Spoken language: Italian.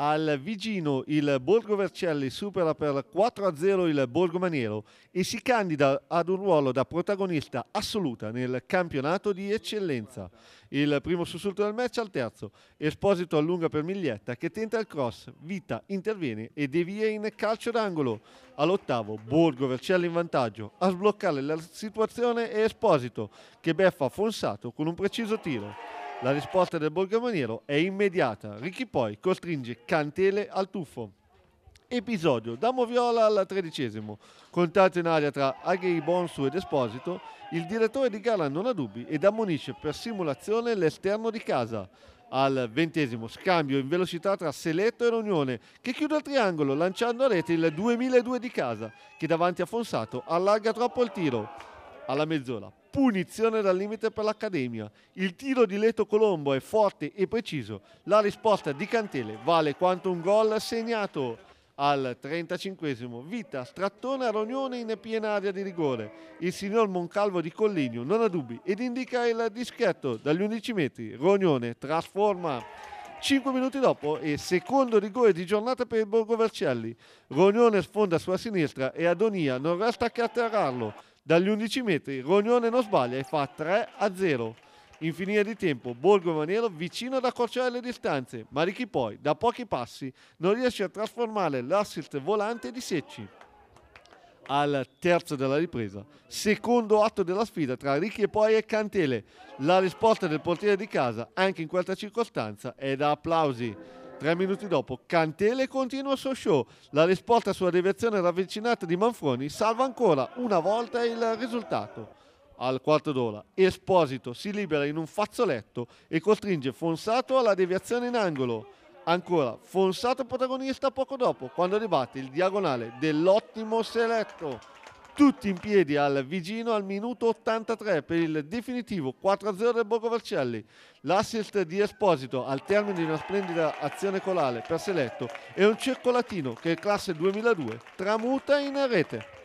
Al Vigino il Borgo Vercelli supera per 4-0 il Borgo Maniero e si candida ad un ruolo da protagonista assoluta nel campionato di eccellenza. Il primo sussulto del match al terzo, Esposito allunga per Miglietta che tenta il cross, Vita interviene e devia in calcio d'angolo. All'ottavo Borgo Vercelli in vantaggio, a sbloccare la situazione è Esposito che beffa Fonsato con un preciso tiro. La risposta del Borgomaniero è immediata. Ricchi poi costringe Cantele al tuffo. Episodio da viola al tredicesimo. Contatto in aria tra Aghei Bonsu ed Esposito, il direttore di gara non ha dubbi ed ammonisce per simulazione l'esterno di casa. Al ventesimo scambio in velocità tra Seletto e l'Unione che chiude il triangolo lanciando a rete il 2002 di casa che davanti a Fonsato allarga troppo il tiro. Alla mezz'ora punizione dal limite per l'Accademia. Il tiro di Leto Colombo è forte e preciso. La risposta di Cantele vale quanto un gol segnato al 35 Vita strattona a Rognone in piena area di rigore. Il signor Moncalvo di Colligno non ha dubbi ed indica il dischetto dagli 11 metri. Rognone trasforma. 5 minuti dopo e secondo rigore di giornata per il Borgo Vercelli. Rognone sfonda sulla sinistra e Adonia non resta che atterrarlo. Dagli 11 metri Rognone non sbaglia e fa 3 a 0. In finire di tempo Borgo Manero vicino ad accorciare le distanze, ma Ricchi poi da pochi passi non riesce a trasformare l'assist volante di Secci. Al terzo della ripresa, secondo atto della sfida tra Ricchi e poi e Cantele, la risposta del portiere di casa anche in questa circostanza è da applausi. Tre minuti dopo, Cantele continua il suo show. La risposta sulla deviazione ravvicinata di Manfroni salva ancora una volta il risultato. Al quarto d'ora, Esposito si libera in un fazzoletto e costringe Fonsato alla deviazione in angolo. Ancora, Fonsato protagonista poco dopo, quando ribatte il diagonale dell'ottimo Seletto tutti in piedi al Vigino al minuto 83 per il definitivo 4-0 del Borgo Vercelli. L'assist di Esposito al termine di una splendida azione colale per Seletto e un circolatino che classe 2002 tramuta in rete.